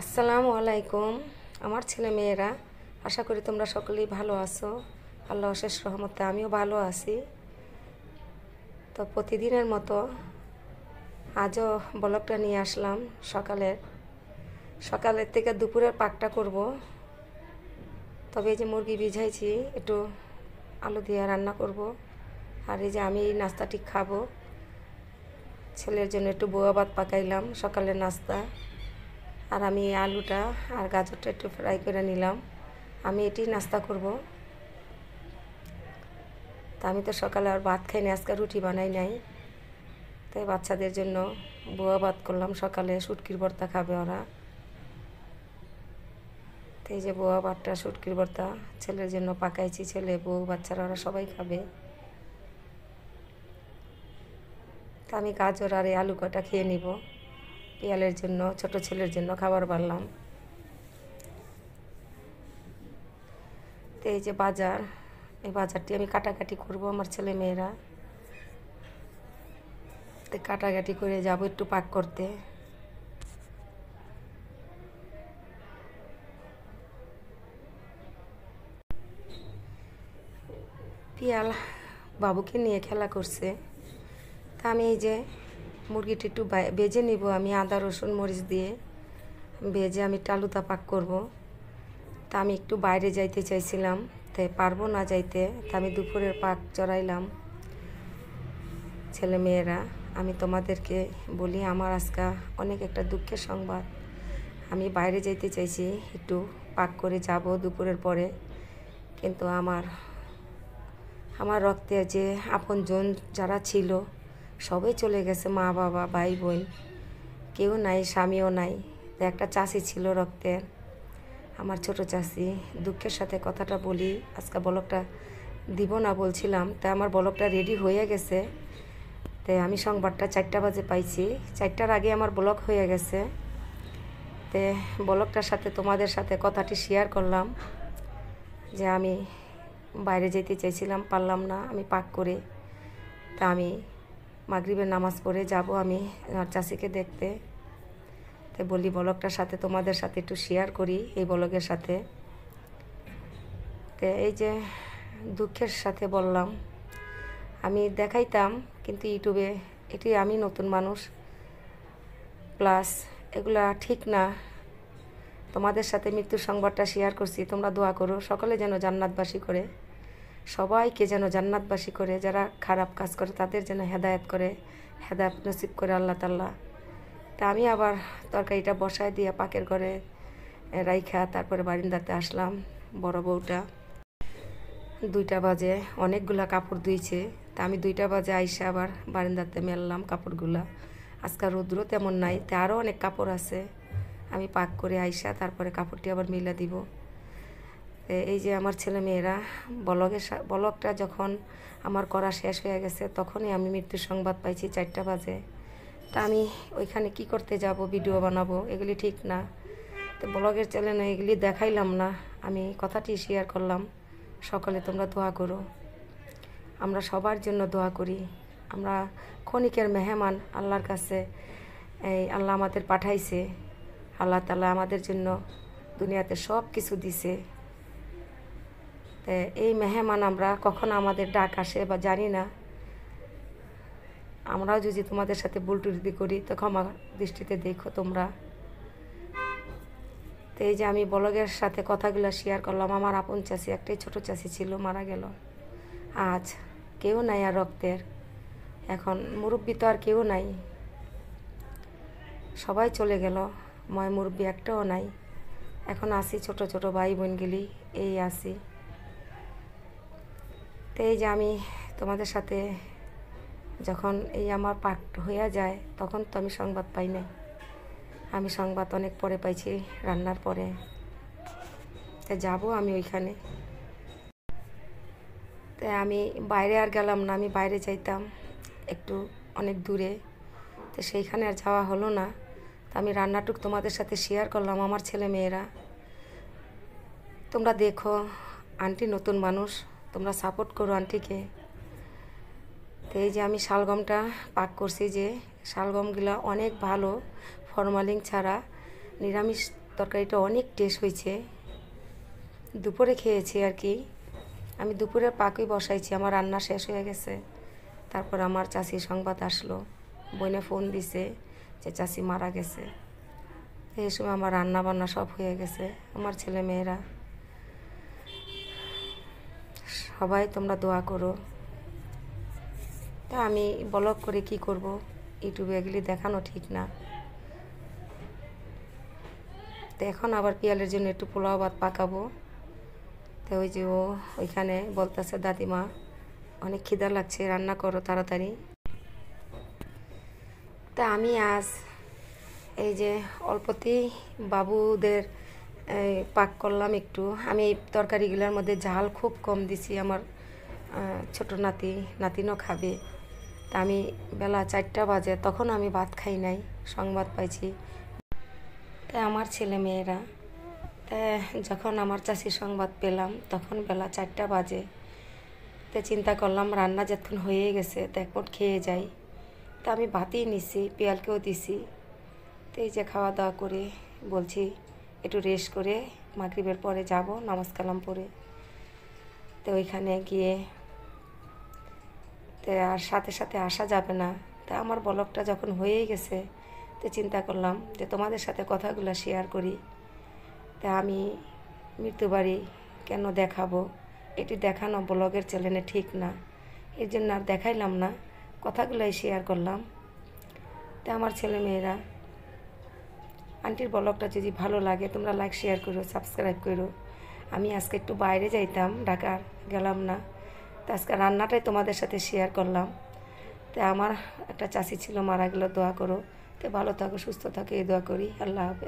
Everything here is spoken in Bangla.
আসসালামু আলাইকুম আমার ছেলে মেয়েরা আশা করি তোমরা সকলেই ভালো আছো আল্লাহ শেষ রহমতে আমিও ভালো আছি তো প্রতিদিনের মতো আজও ব্লকটা নিয়ে আসলাম সকালের সকালের থেকে দুপুরের পাকটা করব তবে এই যে মুরগি ভিজাইছি একটু আলু দিয়ে রান্না করব আর এই যে আমি এই নাস্তাটি খাবো ছেলের জন্য একটু বোয়া ভাত পাকাইলাম সকালের নাস্তা আর আমি আলুটা আর গাজরটা একটু ফ্রাই করে নিলাম আমি এটি নাস্তা করব তা আমি তো সকালে আর ভাত খাইনি আজকে রুটি বানাই নাই তাই বাচ্চাদের জন্য বোয়া ভাত করলাম সকালে সুটকির ভর্তা খাবে ওরা তো এই যে বোয়া ভাতটা সুটকির ভর্তা ছেলের জন্য পাকাইছি ছেলে বউ বাচ্চারা ওরা সবাই খাবে তা আমি গাজর আর এই আলু কটা খেয়ে নিব ইয়ালের জন্য ছোট ছেলের জন্য খাবার বাড়লাম তো এই যে বাজার এই বাজারটি আমি কাটাকাটি করব আমার ছেলে মেয়েরা তো কাটাকাটি করে যাব একটু পাক করতে পিয়াল বাবুকে নিয়ে খেলা করছে তা আমি এই যে মুরগিটি একটু বেজে নিব আমি আদা রসুন মরিচ দিয়ে বেজে আমি টালুতা পাক করব তা আমি একটু বাইরে যাইতে চাইছিলাম তাই পারবো না যাইতে তা আমি দুপুরের পাক চড়াইলাম ছেলে মেয়েরা আমি তোমাদেরকে বলি আমার আজকে অনেক একটা দুঃখের সংবাদ আমি বাইরে যেতে চাইছি একটু পাক করে যাব দুপুরের পরে কিন্তু আমার আমার রক্তে যে আপনজন যারা ছিল সবাই চলে গেছে মা বাবা ভাই বোন কেউ নাই স্বামীও নাই একটা চাষি ছিল রক্তের আমার ছোট চাষি দুঃখের সাথে কথাটা বলি আজকে বলকটা দিব না বলছিলাম তাই আমার বলকটা রেডি হয়ে গেছে তাই আমি সংবাদটা চারটা বাজে পাইছি চারটার আগে আমার ব্লক হয়ে গেছে তে ব্লকটার সাথে তোমাদের সাথে কথাটি শেয়ার করলাম যে আমি বাইরে যেতে চাইছিলাম পারলাম না আমি পাক করে তা আমি মাগরিবের নামাজ পড়ে যাব আমি আমার চাষিকে দেখতে তো বলি বলকটার সাথে তোমাদের সাথে একটু শেয়ার করি এই বলকের সাথে তো এই যে দুঃখের সাথে বললাম আমি দেখাইতাম কিন্তু ইউটিউবে এটি আমি নতুন মানুষ প্লাস এগুলা ঠিক না তোমাদের সাথে মৃত্যুর সংবাদটা শেয়ার করছি তোমরা দোয়া করো সকলে যেন জান্নাতবাসী করে সবাইকে যেন জান্নাতবাসী করে যারা খারাপ কাজ করে তাদের যেন হেদায়ত করে হেদায়ত নসিব করে আল্লাহ তাল্লাহ তা আমি আবার তরকারিটা বসায় দিয়ে পাকের ঘরে রাইখা তারপরে বারিন্দাতে আসলাম বড় বউটা দুইটা বাজে অনেকগুলা কাপড় ধুইছে তা আমি দুইটা বাজে আইসা আবার বারিন্দাতে মেললাম কাপড়গুলা আজকাল রৌদ্র তেমন নাই তা আরও অনেক কাপড় আছে আমি পাক করে আইসা তারপরে কাপড়টি আবার মিলা দিব এই যে আমার ছেলে মেয়েরা ব্লগের ব্লগটা যখন আমার করা শেষ হয়ে গেছে তখনই আমি মৃত্যুর সংবাদ পাইছি চারটা বাজে তা আমি ওইখানে কি করতে যাব ভিডিও বানাবো এগুলি ঠিক না তো ব্লগের চ্যানেলে এগুলি দেখাইলাম না আমি কথাটি শেয়ার করলাম সকলে তোমরা দোয়া করো আমরা সবার জন্য দোয়া করি আমরা ক্ষণিকের মেহমান আল্লাহর কাছে এই আল্লাহ আমাদের পাঠাইছে আল্লাহ তালা আমাদের জন্য দুনিয়াতে সব কিছু দিছে এই মেহমান আমরা কখন আমাদের ডাক আসে বা জানি না আমরাও যদি তোমাদের সাথে বুলটুরিদি করি তো ক্ষমা দৃষ্টিতে দেখো তোমরা তো এই যে আমি বলগের সাথে কথাগুলো শেয়ার করলাম আমার আপন চাষি একটাই ছোট চাষি ছিল মারা গেল আজ কেউ নাই আর রক্তের এখন মুরব্বী তো আর কেউ নাই সবাই চলে গেল ময় মুরব্বী একটাও নাই এখন আসি ছোট ছোট ভাই বোনগুলি এই আসি তো এই যে আমি তোমাদের সাথে যখন এই আমার পাঠ হইয়া যায় তখন তো আমি সংবাদ পাই নাই আমি সংবাদ অনেক পরে পাইছি রান্নার পরে তা যাবো আমি ওইখানে তো আমি বাইরে আর গেলাম না আমি বাইরে যাইতাম একটু অনেক দূরে তো সেইখানে আর যাওয়া হলো না তো আমি রান্নাটুক তোমাদের সাথে শেয়ার করলাম আমার ছেলে মেয়েরা তোমরা দেখো আন্টি নতুন মানুষ তোমরা সাপোর্ট করো আন্টিকে তো এই যে আমি শালগমটা পাক করছি যে শালগমগুলো অনেক ভালো ফরমালিং ছাড়া নিরামিষ তরকারিটা অনেক টেস্ট হয়েছে দুপুরে খেয়েছি আর কি আমি দুপুরে পাকই বসাইছি আমার রান্না শেষ হয়ে গেছে তারপর আমার চাষি সংবাদ আসলো বইনে ফোন দিছে যে চাষি মারা গেছে এই সময় আমার রান্না বান্না সব হয়ে গেছে আমার ছেলে মেয়েরা সবাই তোমরা দোয়া করো তা আমি ব্লগ করে কি করব ইউটিউবে এগুলি দেখানো ঠিক না তো এখন আবার পিয়ালের জন্য একটু পোলাও ভাত পাকাবো তো ওই যে ও ওইখানে বলতেছে দাদিমা অনেক খিদা লাগছে রান্না করো তাড়াতাড়ি তা আমি আজ এই যে অল্পতেই বাবুদের পাক করলাম একটু আমি এই তরকারিগুলোর মধ্যে ঝাল খুব কম দিছি আমার ছোট নাতি নাতিনও খাবে তা আমি বেলা চারটা বাজে তখন আমি ভাত খাই নাই সংবাদ পাইছি তাই আমার ছেলে মেয়েরা তা যখন আমার চাষি সংবাদ পেলাম তখন বেলা চারটা বাজে তো চিন্তা করলাম রান্না যতক্ষণ হয়ে গেছে তো এখন খেয়ে যাই তা আমি ভাতই নিছি পেয়ালকেও দিছি তো এই যে খাওয়া দাওয়া করে বলছি একটু রেস্ট করে মাগরিবের পরে যাব নামাজ কালাম পড়ে তো ওইখানে গিয়ে তো আর সাথে সাথে আসা যাবে না তা আমার ব্লগটা যখন হয়েই গেছে তো চিন্তা করলাম যে তোমাদের সাথে কথাগুলো শেয়ার করি তা আমি মৃত্যুবাড়ি কেন দেখাবো এটি দেখানো ব্লগের চ্যানেলে ঠিক না এর জন্য আর দেখাইলাম না কথাগুলাই শেয়ার করলাম তা আমার ছেলেমেয়েরা আন্টির ব্লগটা যদি ভালো লাগে তোমরা লাইক শেয়ার করো সাবস্ক্রাইব করো আমি আজকে একটু বাইরে যাইতাম ঢাকার গেলাম না তো আজকে রান্নাটাই তোমাদের সাথে শেয়ার করলাম তো আমার একটা চাষি ছিল মারা গেল দোয়া করো তো ভালো থাকো সুস্থ থাকো এই দোয়া করি আল্লাহ হাফেজ